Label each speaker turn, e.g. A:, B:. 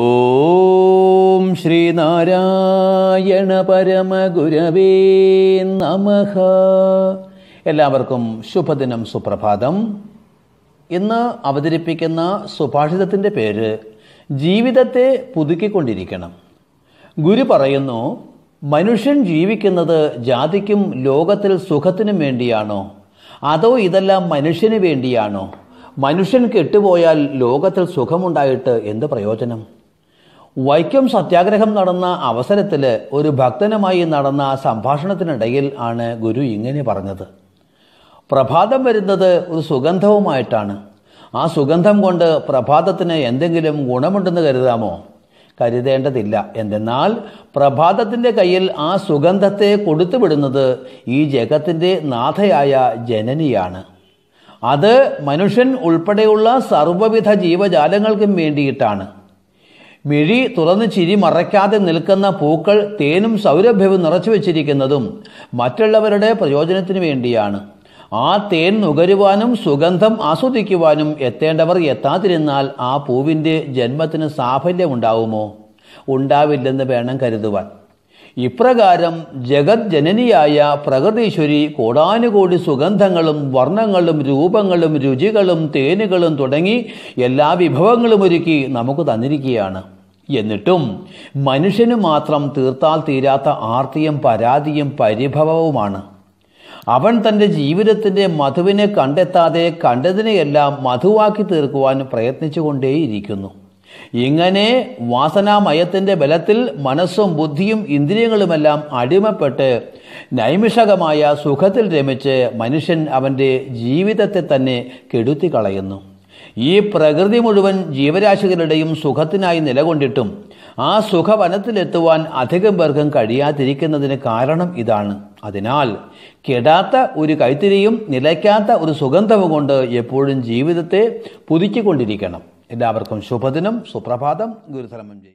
A: ഓം ശ്രീനാരായണ പരമഗുരവേ നമഃ എല്ലാവർക്കും ശുഭദിനം സുപ്രഭാതം ഇന്ന് അവതരിപ്പിക്കുന്ന സുഭാഷിതത്തിൻ്റെ പേര് ജീവിതത്തെ പുതുക്കിക്കൊണ്ടിരിക്കണം ഗുരു പറയുന്നു മനുഷ്യൻ ജീവിക്കുന്നത് ജാതിക്കും ലോകത്തിൽ സുഖത്തിനും വേണ്ടിയാണോ അതോ ഇതെല്ലാം മനുഷ്യന് വേണ്ടിയാണോ മനുഷ്യൻ കെട്ടുപോയാൽ ലോകത്തിൽ സുഖമുണ്ടായിട്ട് എന്ത് പ്രയോജനം വൈക്കം സത്യാഗ്രഹം നടന്ന അവസരത്തിൽ ഒരു ഭക്തനുമായി നടന്ന സംഭാഷണത്തിനിടയിൽ ആണ് ഗുരു ഇങ്ങനെ പറഞ്ഞത് പ്രഭാതം വരുന്നത് ഒരു സുഗന്ധവുമായിട്ടാണ് ആ സുഗന്ധം കൊണ്ട് പ്രഭാതത്തിന് എന്തെങ്കിലും ഗുണമുണ്ടെന്ന് കരുതാമോ കരുതേണ്ടതില്ല എന്തെന്നാൽ പ്രഭാതത്തിൻ്റെ കയ്യിൽ ആ സുഗന്ധത്തെ കൊടുത്തുവിടുന്നത് ഈ ജഗത്തിൻ്റെ നാഥയായ ജനനിയാണ് അത് മനുഷ്യൻ ഉൾപ്പെടെയുള്ള സർവ്വവിധ ജീവജാലങ്ങൾക്കും വേണ്ടിയിട്ടാണ് മിഴി തുറന്ന് ചിരി മറയ്ക്കാതെ നിൽക്കുന്ന പൂക്കൾ തേനും സൗരഭ്യവും നിറച്ചു വച്ചിരിക്കുന്നതും മറ്റുള്ളവരുടെ പ്രയോജനത്തിനു വേണ്ടിയാണ് ആ തേൻ നുകരുവാനും സുഗന്ധം ആസ്വദിക്കുവാനും എത്തേണ്ടവർ എത്താതിരുന്നാൽ ആ പൂവിൻ്റെ ജന്മത്തിന് ഉണ്ടാവുമോ ഉണ്ടാവില്ലെന്ന് വേണം കരുതുവാൻ ഇപ്രകാരം ജഗത് ജനനിയായ പ്രകൃതീശ്വരി കോടാനുകോടി സുഗന്ധങ്ങളും വർണ്ണങ്ങളും രൂപങ്ങളും രുചികളും തേനുകളും തുടങ്ങി എല്ലാ വിഭവങ്ങളും ഒരുക്കി നമുക്ക് തന്നിരിക്കുകയാണ് എന്നിട്ടും മനുഷ്യന് മാത്രം തീർത്താൽ തീരാത്ത ആർത്തിയും പരാതിയും പരിഭവവുമാണ് അവൻ തൻ്റെ ജീവിതത്തിൻ്റെ മധുവിനെ കണ്ടെത്താതെ കണ്ടതിനെയെല്ലാം മധുവാക്കി തീർക്കുവാൻ പ്രയത്നിച്ചുകൊണ്ടേയിരിക്കുന്നു ഇങ്ങനെ വാസനാമയത്തിൻ്റെ ബലത്തിൽ മനസ്സും ബുദ്ധിയും ഇന്ദ്രിയങ്ങളുമെല്ലാം അടിമപ്പെട്ട് നൈമിഷകമായ സുഖത്തിൽ രമിച്ച് മനുഷ്യൻ അവൻ്റെ ജീവിതത്തെ തന്നെ കെടുത്തി കളയുന്നു ഈ പ്രകൃതി മുഴുവൻ ജീവരാശികളുടെയും സുഖത്തിനായി നിലകൊണ്ടിട്ടും ആ സുഖവനത്തിലെത്തുവാൻ അധികം പേർക്കും കഴിയാതിരിക്കുന്നതിന് കാരണം ഇതാണ് അതിനാൽ കെടാത്ത ഒരു കൈത്തിരിയും നിലയ്ക്കാത്ത ഒരു സുഗന്ധവും കൊണ്ട് എപ്പോഴും ജീവിതത്തെ പുതുക്കിക്കൊണ്ടിരിക്കണം എല്ലാവർക്കും ശുഭദിനം സുപ്രഭാതം ഗുരുധർമ്മം ചെയ്യും